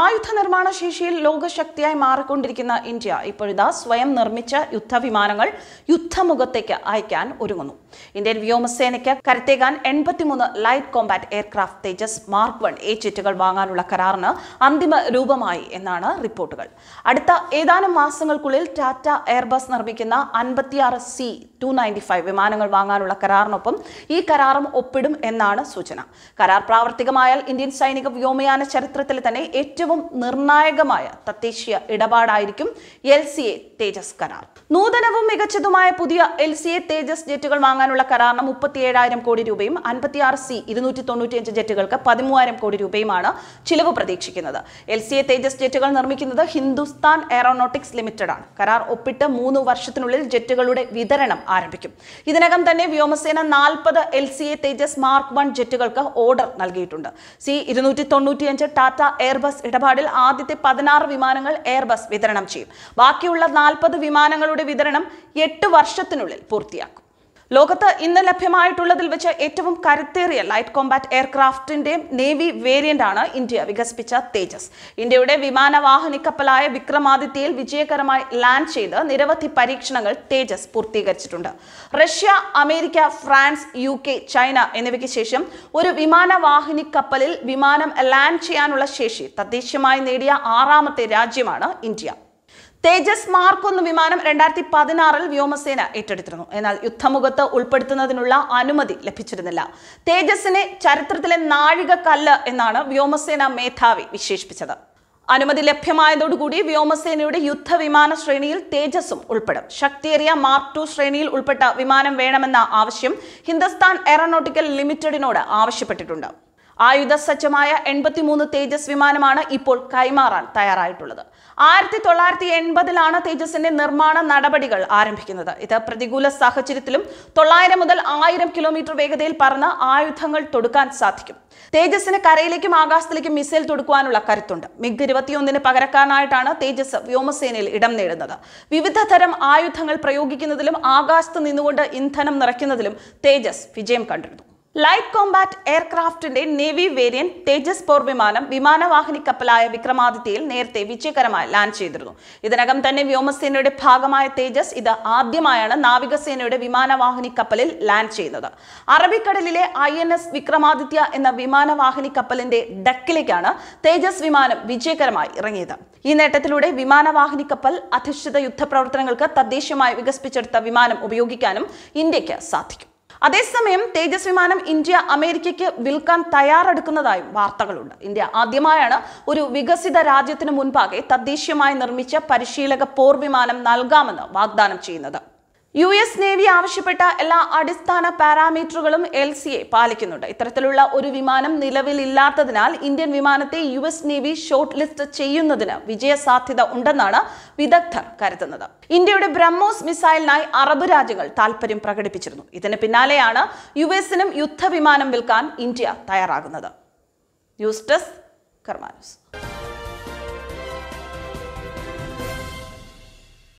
ആയുധ നിർമ്മാണ ശേഷിയിൽ ലോകശക്തിയായി മാറിക്കൊണ്ടിരിക്കുന്ന ഇന്ത്യ ഇപ്പോഴിതാ സ്വയം നിർമ്മിച്ച യുദ്ധവിമാനങ്ങൾ യുദ്ധമുഖത്തേക്ക് അയക്കാൻ ഒരുങ്ങുന്നു ഇന്ത്യൻ വ്യോമസേനയ്ക്ക് കരുത്തേകാൻ എൺപത്തിമൂന്ന് light combat aircraft Tejas mark one A ജെറ്റുകൾ വാങ്ങാനുള്ള കരാറിന് അന്തിമ രൂപമായി എന്നാണ് റിപ്പോർട്ടുകൾ അടുത്ത ഏതാനും മാസങ്ങൾക്കുള്ളിൽ ടാറ്റ എയർബസ് നിർമ്മിക്കുന്ന അൻപത്തിയാറ് സി ടു നയൻറ്റി ഫൈവ് വിമാനങ്ങൾ വാങ്ങാനുള്ള കരാറിനൊപ്പം ഈ കരാറും ഒപ്പിടും എന്നാണ് സൂചന കരാർ പ്രാവർത്തികമായാൽ ഇന്ത്യൻ സൈനിക വ്യോമയാന ചരിത്രത്തിൽ തന്നെ ഏറ്റവും ഏറ്റവും നിർണായകമായ തദ്ദേശീയ ഇടപാടായിരിക്കും എൽ സി എ തേജസ് കരാർ നൂതനവും മികച്ചതുമായ പുതിയ എൽ സി എ തേജസ് ജെറ്റുകൾ വാങ്ങാനുള്ള കരാറിന് മുപ്പത്തിയേഴായിരം കോടി രൂപയും ആറ് സി ഇരുന്നൂറ്റി തൊണ്ണൂറ്റിയഞ്ച് ജെറ്റുകൾക്ക് പതിമൂവായിരം കോടി രൂപയുമാണ് ചിലവ് പ്രതീക്ഷിക്കുന്നത് എൽ സി എ തേജസ് ജെറ്റുകൾ നിർമ്മിക്കുന്നത് ഹിന്ദുസ്ഥാൻ എയറോനോട്ടിക്സ് ലിമിറ്റഡ് ആണ് കരാർ ഒപ്പിട്ട് മൂന്ന് വർഷത്തിനുള്ളിൽ ജെറ്റുകളുടെ വിതരണം ആരംഭിക്കും ഇതിനകം തന്നെ വ്യോമസേന നാൽപ്പത് L C A Tejas mark one ജെറ്റുകൾക്ക് ഓർഡർ നൽകിയിട്ടുണ്ട് സി ഇരുന്നൂറ്റി തൊണ്ണൂറ്റിയഞ്ച് ടാറ്റ എയർബസ് ഇടപാടിൽ ആദ്യത്തെ പതിനാറ് വിമാനങ്ങൾ എയർബസ് വിതരണം ചെയ്യും ബാക്കിയുള്ള നാൽപ്പത് വിമാനങ്ങളുടെ വിതരണം എട്ട് വർഷത്തിനുള്ളിൽ പൂർത്തിയാക്കും ലോകത്ത് ഇന്ന് ലഭ്യമായിട്ടുള്ളതിൽ വെച്ച് ഏറ്റവും കരുത്തേറിയ ലൈറ്റ് കോമ്പാറ്റ് എയർക്രാഫ്റ്റിന്റെ നേവി വേരിയന്റ് ആണ് ഇന്ത്യ വികസിപ്പിച്ച തേജസ് ഇന്ത്യയുടെ വിമാനവാഹിനി കപ്പലായ വിക്രമാദിത്യയിൽ വിജയകരമായി ലാൻഡ് ചെയ്ത് നിരവധി പരീക്ഷണങ്ങൾ തേജസ് പൂർത്തീകരിച്ചിട്ടുണ്ട് Russia America France U K China എന്നിവയ്ക്ക് ശേഷം ഒരു വിമാനവാഹിനി കപ്പലിൽ വിമാനം ലാൻഡ് ചെയ്യാനുള്ള ശേഷി തദ്ദേശീയമായി നേടിയ ആറാമത്തെ രാജ്യമാണ് ഇന്ത്യ തേജസ് മാർക്ക് ഒന്ന് വിമാനം രണ്ടായിരത്തി പതിനാറിൽ വ്യോമസേന ഏറ്റെടുത്തിരുന്നു എന്നാൽ യുദ്ധമുഖത്ത് ഉൾപ്പെടുത്തുന്നതിനുള്ള അനുമതി ലഭിച്ചിരുന്നില്ല തേജസിനെ ചരിത്രത്തിലെ നാഴിക കല്ല് എന്നാണ് വ്യോമസേന മേധാവി വിശേഷിപ്പിച്ചത് അനുമതി ലഭ്യമായതോടുകൂടി വ്യോമസേനയുടെ യുദ്ധവിമാന ശ്രേണിയിൽ തേജസും ഉൾപ്പെടും ശക്തിയേറിയ മാർക്ക് ടു ശ്രേണിയിൽ ഉൾപ്പെട്ട വിമാനം വേണമെന്ന ആവശ്യം ഹിന്ദുസ്ഥാൻ എയറോനോട്ടിക്കൽ ലിമിറ്റഡിനോട് ആവശ്യപ്പെട്ടിട്ടുണ്ട് ആയുധ സജ്ജമായ എൺപത്തിമൂന്ന് തേജസ് വിമാനമാണ് ഇപ്പോൾ കൈമാറാൻ തയ്യാറായിട്ടുള്ളത് ആയിരത്തി തൊള്ളായിരത്തി എൺപതിലാണ് തേജസിന്റെ നിർമ്മാണ നടപടികൾ ആരംഭിക്കുന്നത് ഇത് പ്രതികൂല സാഹചര്യത്തിലും തൊള്ളായിരം മുതൽ ആയിരം കിലോമീറ്റർ വേഗതയിൽ പറന്ന് ആയുധങ്ങൾ തൊടുക്കാൻ സാധിക്കും തേജസിന് കരയിലേക്കും ആകാശത്തിലേക്കും മിസൈൽ തൊടുക്കുവാനുള്ള കരുത്തുണ്ട് മിഗ് ഇരുപത്തിയൊന്നിന് പകരക്കാരനായിട്ടാണ് തേജസ് വ്യോമസേനയിൽ ഇടം നേടുന്നത് വിവിധ തരം ആയുധങ്ങൾ പ്രയോഗിക്കുന്നതിലും ആകാശത്ത് നിന്നുകൊണ്ട് ഇന്ധനം നിറയ്ക്കുന്നതിലും തേജസ് വിജയം കണ്ടിരുന്നു ലൈറ്റ് കോംബാറ്റ് എയർക്രാഫ്റ്റിന്റെ നേവി വേരിയന്റ് തേജസ് പോർ വിമാനം വിമാനവാഹിനി കപ്പലായ വിക്രമാദിത്യയിൽ നേരത്തെ വിജയകരമായി ലാൻഡ് ചെയ്തിരുന്നു ഇതിനകം തന്നെ വ്യോമസേനയുടെ ഭാഗമായ തേജസ് ഇത് ആദ്യമായാണ് നാവികസേനയുടെ വിമാനവാഹിനി കപ്പലിൽ ലാൻഡ് ചെയ്യുന്നത് അറബിക്കടലിലെ ഐ എൻ എസ് വിക്രമാദിത്യ എന്ന വിമാനവാഹിനി കപ്പലിന്റെ ഡക്കിലേക്കാണ് തേജസ് വിമാനം വിജയകരമായി ഇറങ്ങിയത് ഈ നേട്ടത്തിലൂടെ വിമാനവാഹിനി കപ്പൽ അധിഷ്ഠിത യുദ്ധപ്രവർത്തനങ്ങൾക്ക് തദ്ദേശീയമായി വികസിപ്പിച്ചെടുത്ത വിമാനം ഉപയോഗിക്കാനും ഇന്ത്യക്ക് സാധിക്കും അതേസമയം തേജസ് വിമാനം ഇന്ത്യ അമേരിക്കയ്ക്ക് വിൽക്കാൻ തയ്യാറെടുക്കുന്നതായും വാർത്തകളുണ്ട് ഇന്ത്യ ആദ്യമായാണ് ഒരു വികസിത രാജ്യത്തിന് മുൻപാകെ തദ്ദേശീയമായി നിർമ്മിച്ച പരിശീലക പോർ വിമാനം നൽകാമെന്ന് വാഗ്ദാനം ചെയ്യുന്നത് യു എസ് നേവി ആവശ്യപ്പെട്ട എല്ലാ അടിസ്ഥാന പാരാമീറ്ററുകളും എൽ സി എ പാലിക്കുന്നുണ്ട് ഇത്തരത്തിലുള്ള ഒരു വിമാനം നിലവിലില്ലാത്തതിനാൽ ഇന്ത്യൻ വിമാനത്തെ U S navy shortlist ചെയ്യുന്നതിന് വിജയസാധ്യത ഉണ്ടെന്നാണ് വിദഗ്ധർ കരുതുന്നത് ഇന്ത്യയുടെ ബ്രഹ്മോസ് മിസൈലിനായി അറബ് രാജ്യങ്ങൾ താൽപര്യം പ്രകടിപ്പിച്ചിരുന്നു ഇതിന് പിന്നാലെയാണ് യു എസിനും യുദ്ധവിമാനം വിൽക്കാൻ ഇന്ത്യ തയ്യാറാകുന്നത് ന്യൂസ് ഡെസ്ക് കർമാനുസ്